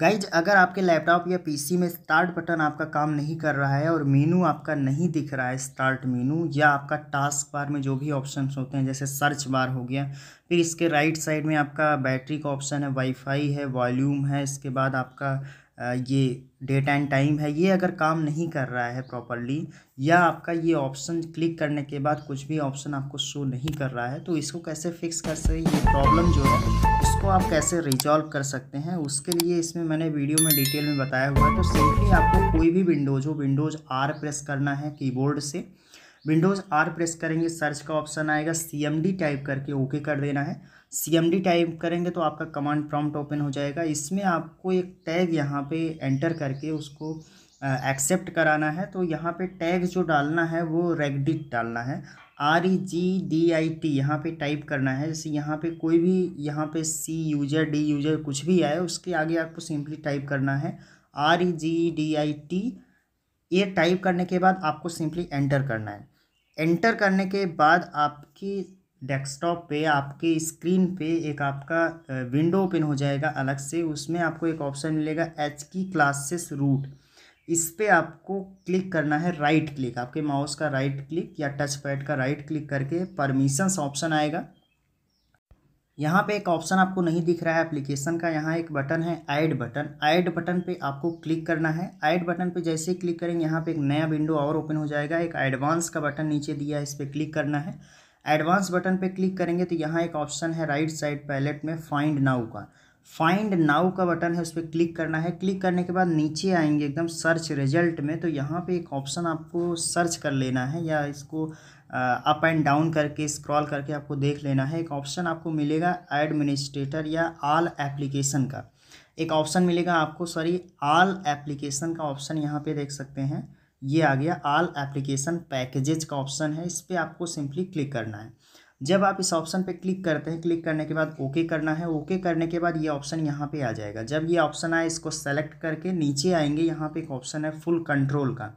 guys अगर आपके laptop या पीसी में स्टार्ट बटन आपका काम नहीं कर रहा है और मेनू आपका नहीं दिख रहा है स्टार्ट मेनू या आपका टास्क बार में जो भी ऑप्शंस होते हैं जैसे सर्च बार हो गया फिर इसके राइट साइड में आपका बैटरी का ऑप्शन है वाईफाई है वॉल्यूम है इसके बाद आपका ये डेट एंड टाइम है ये अगर काम नहीं कर रहा है प्रॉपरली या आपका ये ऑप्शन क्लिक करने के बाद कुछ भी ऑप्शन आपको शो नहीं कर रहा है तो इसको कैसे फिक्स कर सकते ये प्रॉब्लम जो है इसको आप कैसे रिजॉल्व कर सकते हैं उसके लिए इसमें मैंने वीडियो में डिटेल में बताया हुआ है तो सिंपली आपको कोई भी विंडोज़ हो विंडोज़ आर प्रेस करना है कीबोर्ड से विंडोज़ आर प्रेस करेंगे सर्च का ऑप्शन आएगा सी टाइप करके ओके कर देना है सी एम डी टाइप करेंगे तो आपका कमांड प्रॉम्प्ट ओपन हो जाएगा इसमें आपको एक टैग यहाँ पे एंटर करके उसको एक्सेप्ट कराना है तो यहाँ पे टैग जो डालना है वो रेगडिट डालना है R E G D I T यहाँ पर टाइप करना है जैसे यहाँ पे कोई भी यहाँ पे सी यूजर डी यूजर कुछ भी आए उसके आगे आपको सिंपली टाइप करना है R E G D I T ये टाइप करने के बाद आपको सिंपली एंटर करना है एंटर करने के बाद आपकी डेस्कटॉप पे आपके स्क्रीन पे एक आपका विंडो ओपन हो जाएगा अलग से उसमें आपको एक ऑप्शन मिलेगा एच की क्लासेस रूट इस पर आपको क्लिक करना है राइट क्लिक आपके माउस का राइट क्लिक या टच पैड का राइट क्लिक करके परमिशंस ऑप्शन आएगा यहाँ पे एक ऑप्शन आपको नहीं दिख रहा है एप्लीकेशन का यहाँ एक बटन है ऐड बटन ऐड बटन पे आपको क्लिक करना है ऐड बटन पे जैसे ही क्लिक करेंगे यहाँ पे एक नया विंडो और ओपन हो जाएगा एक एडवांस का बटन नीचे दिया है इस पर क्लिक करना है एडवांस बटन पे क्लिक करेंगे तो यहाँ एक ऑप्शन है राइट साइड पैलेट में फाइंड नाउ का फाइंड नाउ का बटन है उस पर क्लिक करना है क्लिक करने के बाद नीचे आएंगे एकदम सर्च रिजल्ट में तो यहाँ पे एक ऑप्शन आपको सर्च कर लेना है या इसको अप एंड डाउन करके स्क्रॉल करके आपको देख लेना है एक ऑप्शन आपको मिलेगा एडमिनिस्ट्रेटर या आल एप्लीकेशन का एक ऑप्शन मिलेगा आपको सॉरी आल एप्लीकेशन का ऑप्शन यहाँ पे देख सकते हैं ये आ गया आल एप्लीकेशन पैकेजेज का ऑप्शन है इस पर आपको सिंपली क्लिक करना है जब आप इस ऑप्शन पे क्लिक करते हैं क्लिक करने के बाद ओके करना है ओके करने के बाद ये ऑप्शन यहाँ पे आ जाएगा जब ये ऑप्शन आए इसको सेलेक्ट करके नीचे आएंगे यहाँ पे एक ऑप्शन है फुल कंट्रोल का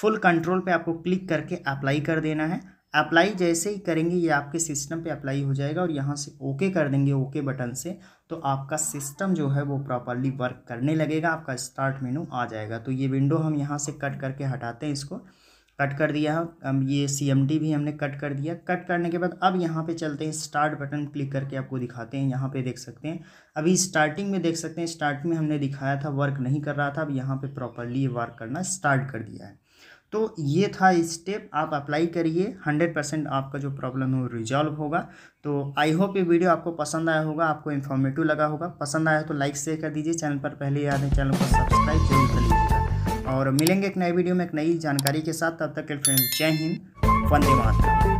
फुल कंट्रोल पे आपको क्लिक करके अप्लाई कर देना है अप्लाई जैसे ही करेंगे ये आपके सिस्टम पे अप्लाई हो जाएगा और यहाँ से ओके कर देंगे ओके बटन से तो आपका सिस्टम जो है वो प्रॉपरली वर्क करने लगेगा आपका स्टार्ट मेनू आ जाएगा तो ये विंडो हम यहाँ से कट करके हटाते हैं इसको कट कर दिया हम ये सी एम भी हमने कट कर दिया कट करने के बाद अब यहाँ पे चलते हैं स्टार्ट बटन क्लिक करके आपको दिखाते हैं यहाँ पे देख सकते हैं अभी स्टार्टिंग में देख सकते हैं स्टार्ट में हमने दिखाया था वर्क नहीं कर रहा था अब यहाँ पे प्रॉपरली ये वर्क करना स्टार्ट कर दिया है तो ये था स्टेप आप अप्लाई करिए हंड्रेड परसेंट आपका जो प्रॉब्लम है वो रिजॉल्व होगा तो आई होप ये वीडियो आपको पसंद आया होगा आपको इन्फॉर्मेटिव लगा होगा पसंद आया तो लाइक शेयर कर दीजिए चैनल पर पहले याद है चैनल को सब्सक्राइब जरूर कर लीजिएगा और मिलेंगे एक नए वीडियो में एक नई जानकारी के साथ तब तक के फ्रेंड जय हिंद वंदे मातरम